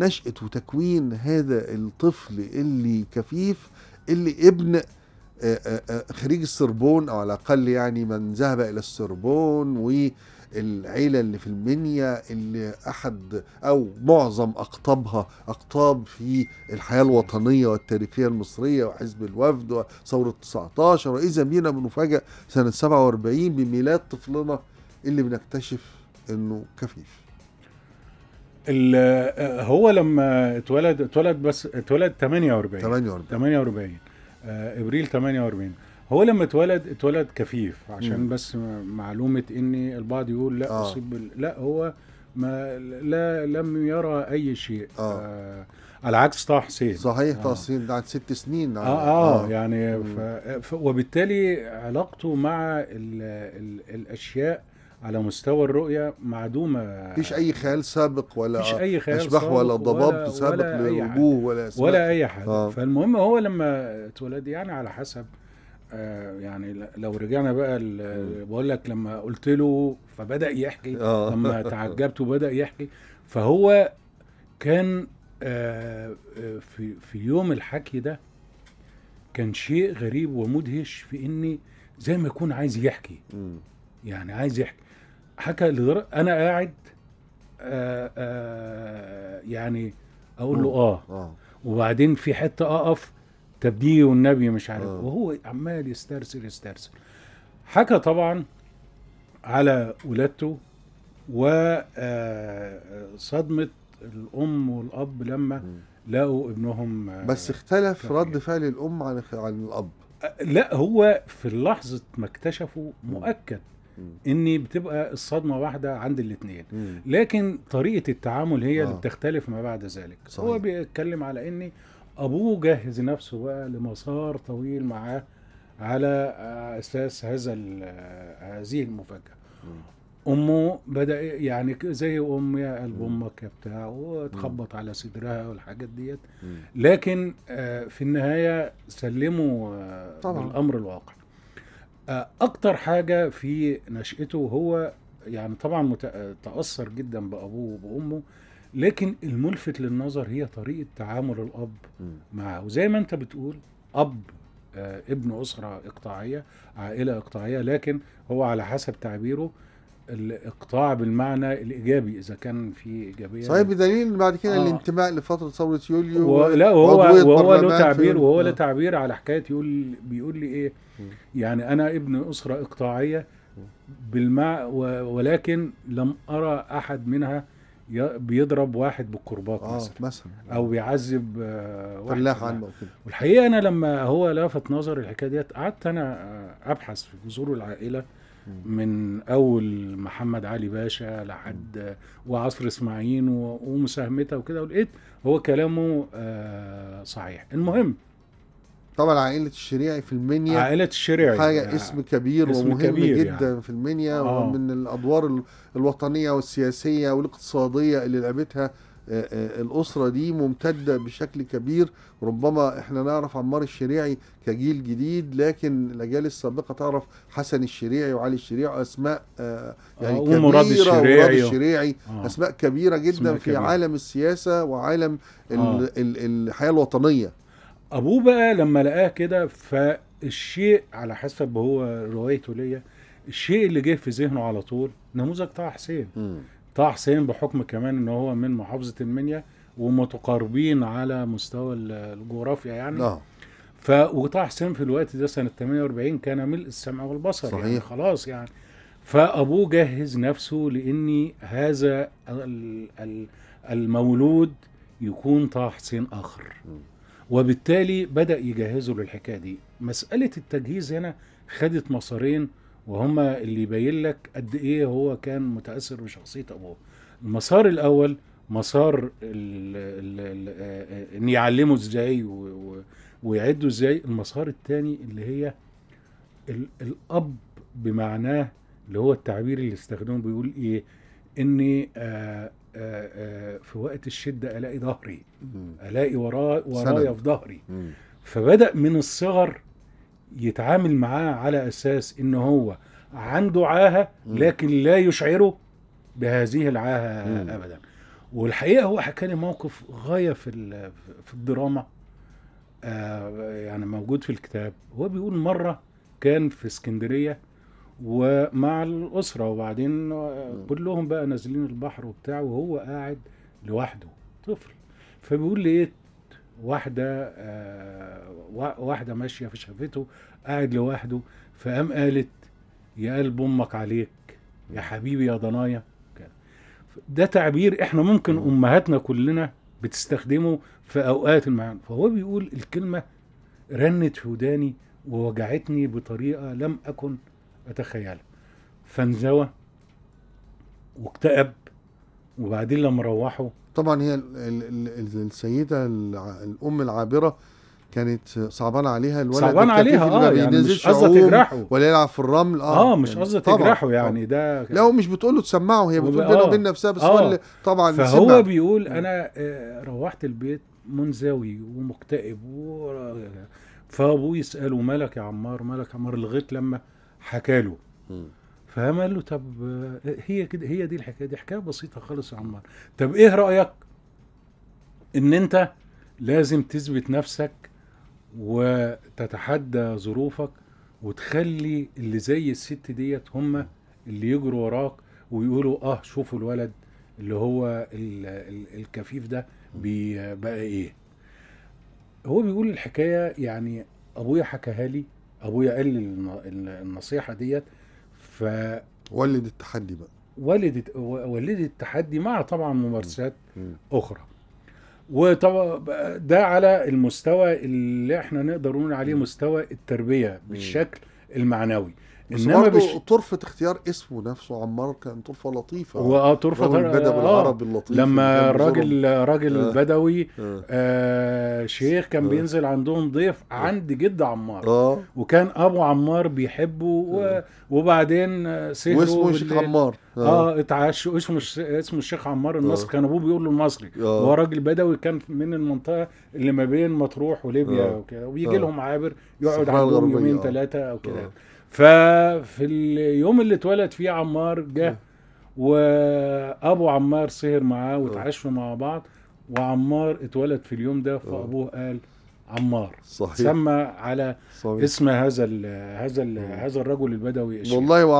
نشأة وتكوين هذا الطفل اللي كفيف اللي ابن آه، آه، آه، خريج السربون او على الاقل يعني من ذهب الى السربون والعيله اللي في المنيا اللي احد او معظم اقطابها اقطاب في الحياه الوطنيه والتاريخيه المصريه وحزب الوفد وثوره 19 واذا بينا بنفاجئ سنه 47 بميلاد طفلنا اللي بنكتشف انه كفيف آه، هو لما اتولد اتولد بس اتولد 48 48 48 آه ابريل 48 هو لما اتولد اتولد كفيف عشان بس معلومه اني البعض يقول لا آه. اصيب لا هو ما لا لم يرى اي شيء آه. آه على عكس طه حسين صحيح طه آه. حسين آه. عن ست سنين آه, آه, آه, آه. يعني ف... وبالتالي علاقته مع الـ الـ الاشياء على مستوى الرؤيه معدومه مفيش اي خيال سابق ولا فيش اي خيال اشباح ولا ضباب سابق ولا لوجوه ولا اسماء ولا اي حاجه آه. فالمهم هو لما اتولد يعني على حسب آه يعني لو رجعنا بقى بقول لك لما قلت له فبدا يحكي آه. لما تعجبت وبدا يحكي فهو كان آه،, آه في في يوم الحكي ده كان شيء غريب ومدهش في اني زي ما يكون عايز يحكي م. يعني عايز يحكي حكى لدر انا قاعد آآ آه، آآ آه، يعني اقول له اه, آه. وبعدين في حته اقف طب دي والنبي مش عارف آه. وهو عمال يسترسل يسترسل حكى طبعا على ولادته وصدمه آه، الام والاب لما م. لقوا ابنهم بس اختلف كفير. رد فعل الام عن عن الاب لا هو في لحظه ما اكتشفوا مؤكد اني بتبقى الصدمه واحده عند الاثنين لكن طريقه التعامل هي آه. اللي بتختلف ما بعد ذلك صحيح. هو بيتكلم على اني ابوه جهز نفسه بقى لمسار طويل معاه على اساس هذا هذه المفاجاه امه بدا يعني زي ام يا قلب امك يا بتاع وتخبط على صدرها والحاجات ديت لكن آه، في النهايه سلموا آه، طبعا. الامر الواقع آه، اكتر حاجه في نشأته هو يعني طبعا متاثر آه، تأثر جدا بأبوه وبأمه لكن الملفت للنظر هي طريقة تعامل الأب م. معه وزي ما أنت بتقول أب آه، ابن أسرة إقطاعية عائلة إقطاعية لكن هو على حسب تعبيره الاقطاع بالمعنى الايجابي اذا كان في ايجابيه صحيح بدليل بعد كده آه. الانتماء لفتره ثوره يوليو و... لا وهو وهو له تعبير وهو له آه. تعبير على حكايه يقول بيقول لي ايه م. يعني انا ابن اسره اقطاعيه بالمع و... ولكن لم ارى احد منها بيضرب واحد بالكرباج آه مثلا مثلا او بيعذب آه، فلاح يعني. عنه والحقيقه انا لما هو لفت نظري الحكايه ديت قعدت انا آه، ابحث في جذور العائله من اول محمد علي باشا لحد وعصر اسماعيل ومساهمتها وكده ولقيت هو كلامه آه، صحيح المهم طبعا عائلة الشريعي في المنيا عائلة الشريعي حاجة يعني اسم كبير اسم ومهم كبير يعني. جدا يعني. في المنيا آه. ومن الأدوار الوطنية والسياسية والاقتصادية اللي لعبتها آه، آه، الأسرة دي ممتدة بشكل كبير ربما احنا نعرف عمار الشريعي كجيل جديد لكن الأجيال السابقة تعرف حسن الشريعي وعلي الشريعي أسماء آه، يعني كبيرة ومراد الشريعي, ومراد الشريعي آه أسماء كبيرة جدا أسماء في كبيرة. عالم السياسة وعالم آه الحياة الوطنية أبوه بقى لما لقاه كده فالشيء على حسب هو روايته ليا الشيء اللي جه في ذهنه على طول نموذج طه حسين طه حسين بحكم كمان ان هو من محافظه المنيا ومتقاربين على مستوى الجغرافيا يعني نعم ف وطه حسين في الوقت ده سنه 48 كان ملء السمع والبصر يعني. صحيح. يعني خلاص يعني فابوه جهز نفسه لاني هذا المولود يكون طه حسين اخر وبالتالي بدا يجهزه للحكايه دي مساله التجهيز هنا خدت مسارين وهما اللي يبين لك قد ايه هو كان متاثر بشخصيه ابوه المسار الاول مسار آه، ان يعلمه ازاي ويعده ازاي المسار الثاني اللي هي الاب بمعناه اللي هو التعبير اللي استخدمه بيقول ايه اني آآ آه، آآ آه، في وقت الشده الاقي ظهري الاقي ورايا في ظهري فبدا من الصغر يتعامل معاه على اساس ان هو عنده عاهه لكن لا يشعره بهذه العاهه ابدا والحقيقه هو حكى لي موقف غايه في في الدراما آه، يعني موجود في الكتاب هو بيقول مره كان في اسكندريه ومع الاسره وبعدين كلهم بقى نازلين البحر وبتاع وهو قاعد لوحده طفل فبيقول لي ايه واحده آه، واحده ماشيه فشافته قاعد لوحده فقام قالت يا قلب امك عليك يا حبيبي يا ضنايا ده تعبير احنا ممكن امهاتنا كلنا بتستخدمه في اوقات المعنى فهو بيقول الكلمه رنت في وداني ووجعتني بطريقه لم اكن اتخيلها فانزوى واكتئب وبعدين لما روحوا طبعا هي السيده الام العابره كانت صعبان عليها الولد صعبان عليها اه يعني مش قصده تجرحه ولا يلعب في الرمل اه اه مش قصده يعني تجرحه يعني ده لا مش بتقول له تسمعه هي بتقول بينه آه، وبين نفسها بس هو آه. اللي طبعا فهو سمع. بيقول انا آه، روحت البيت منزوي ومكتئب و... فابوه يساله مالك يا عمار مالك يا عمار لغايه لما حكى له فقام قال له طب هي كده هي دي الحكايه دي حكايه بسيطه خالص يا عمار طب ايه رايك ان انت لازم تثبت نفسك وتتحدى ظروفك وتخلي اللي زي الست ديت هم اللي يجروا وراك ويقولوا اه شوفوا الولد اللي هو الـ الـ الكفيف ده بقى ايه هو بيقول الحكايه يعني ابويا حكاها لي ابويا قال لي النصيحه ديت ف ولد التحدي بقى ولدت ولدت التحدي مع طبعا ممارسات اخرى وطبعا ده على المستوى اللي احنا نقدر نقول عليه مستوى التربيه بالشكل المعنوي انما بش... طرفه اختيار اسمه نفسه عمار كان طرفه لطيفه هو اه طرفه تر... آه بالعربي آه، اللطيف لما راجل راجل آه. بدوي آه. آه شيخ كان آه. بينزل عندهم ضيف آه. عند جد عمار آه. وكان ابو عمار بيحبه آه. وبعدين سيده واسمه الشيخ عمار اه, آه اتعشوا اسمه اسمه الشيخ عمار النصر آه. كان ابوه بيقول له المصري آه. هو راجل بدوي كان من المنطقه اللي ما بين مطروح وليبيا آه. وكده وبيجي آه. لهم عابر يقعد عندهم يومين ثلاثه آه. او كده آه. ففي اليوم اللي اتولد فيه عمار جه وابو عمار سهر معاه وتعشوا مع بعض وعمار اتولد في اليوم ده فابوه قال عمار صحيح سمى على صحيح. اسم هذا الـ هذا الـ هذا الرجل البدوي والله